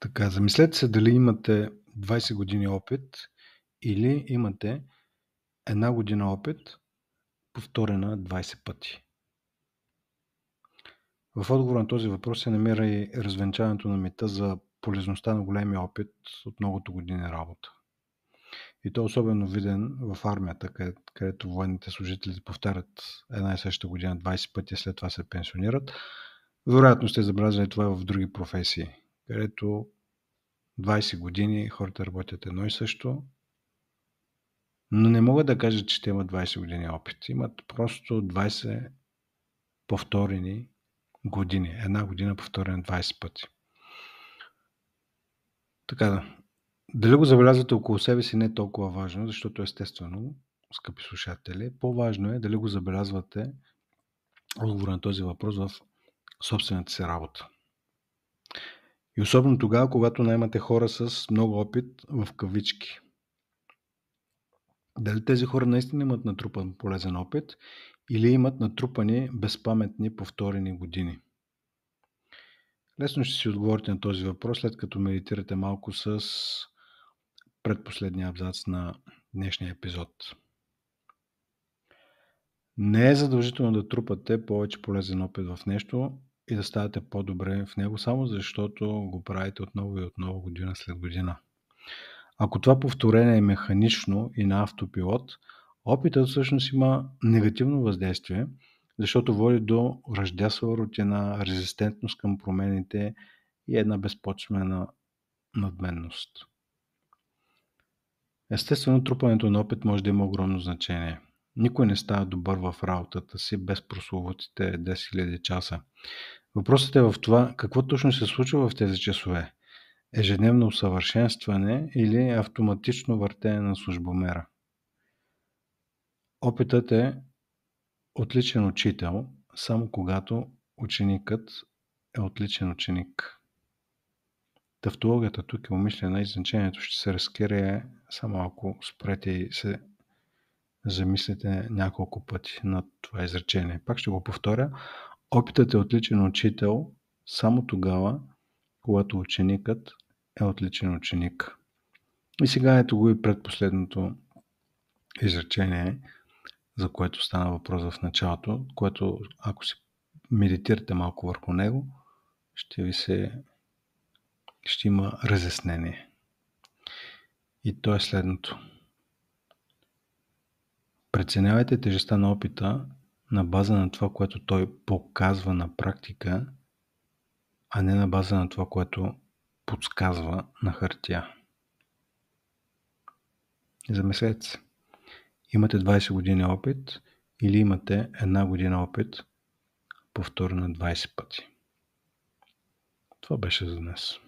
Така, замислете се дали имате 20 години опит или имате една година опит, повторена 20 пъти. В отговор на този въпрос се намира и развенчаването на мита за полезността на големия опит от многото години работа. И то е особено виден в армията, където, където военните служители повтарят една и съща година 20 пъти, след това се пенсионират. Вероятно сте забелязали това и е в други професии – където 20 години хората работят едно и също, но не могат да кажат, че те имат 20 години опит. Имат просто 20 повторени години. Една година повторена 20 пъти. Така да. Дали го забелязвате около себе си не е толкова важно, защото естествено, скъпи слушатели, по-важно е дали го забелязвате отговор на този въпрос в собствената си работа. И особено тогава, когато наймате хора с много опит в кавички. Дали тези хора наистина имат натрупан полезен опит или имат натрупани безпаметни повторени години? Лесно ще си отговорите на този въпрос, след като медитирате малко с предпоследния абзац на днешния епизод. Не е задължително да трупате повече полезен опит в нещо, и да ставате по-добре в него, само защото го правите отново и отново година след година. Ако това повторение е механично и на автопилот, опитът всъщност има негативно въздействие, защото води до ръждясва рутина, резистентност към промените и една безпочвена надменност. Естествено, трупането на опит може да има огромно значение – никой не става добър в работата си без прословутите 10 000 часа. Въпросът е в това какво точно се случва в тези часове. Ежедневно усъвършенстване или автоматично въртене на службомера. Опитът е отличен учител, само когато ученикът е отличен ученик. Тавтологията тук е умишлена и значението ще се разкрие само ако спрете и се замислите няколко пъти на това изречение. Пак ще го повторя. Опитът е отличен учител само тогава, когато ученикът е отличен ученик. И сега ето го и предпоследното изречение, за което стана въпрос в началото, което ако си медитирате малко върху него, ще ви се ще има разяснение. И то е следното. Преценявайте тежестта на опита на база на това, което той показва на практика, а не на база на това, което подсказва на хартия. Замислете се. Имате 20 години опит или имате една година опит, повторно 20 пъти. Това беше за днес.